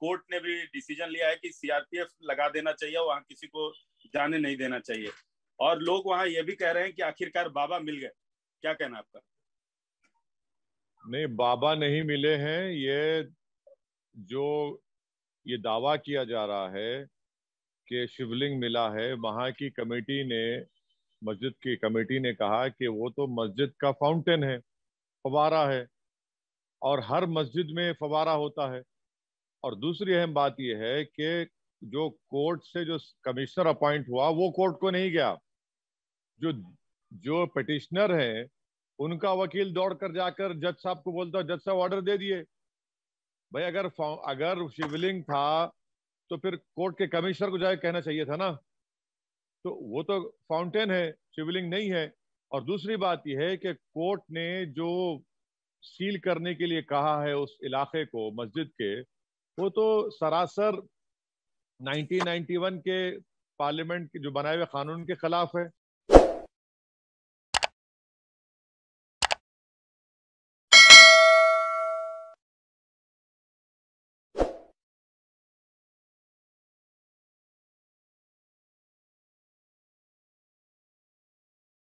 court ने भी decision लिया है कि सीआरपीएफ लगा देना चाहिए वहां किसी को जाने नहीं देना चाहिए और लोग वहां ये भी कह रहे हैं कि आखिरकार बाबा मिल गए क्या कहना आपका नहीं बाबा नहीं मिले हैं ये जो ये दावा किया जा रहा है कि शिवलिंग मिला है वहां की कमेटी ने मस्जिद की कमेटी ने कहा कि वो तो मस्जिद का फाउंटेन है फवारा है और हर मस्जिद में फवारा होता है और दूसरी अहम बात यह है कि जो कोर्ट से जो कमिश्नर अपॉइंट हुआ वो कोर्ट को नहीं गया जो जो पटिशनर है उनका वकील दौड़ कर जाकर जज साहब को बोलता जज साहब ऑर्डर दे दिए भाई अगर अगर शिवलिंग था तो फिर कोर्ट के कमिश्नर को जाए कहना चाहिए था ना तो वो तो फाउंटेन है शिवलिंग नहीं है और दूसरी बात यह है कि कोर्ट ने जो सील करने के लिए कहा है उस इलाके को मस्जिद के वो तो सरासर 1991 के पार्लियामेंट के जो बनाए हुए कानून के खिलाफ है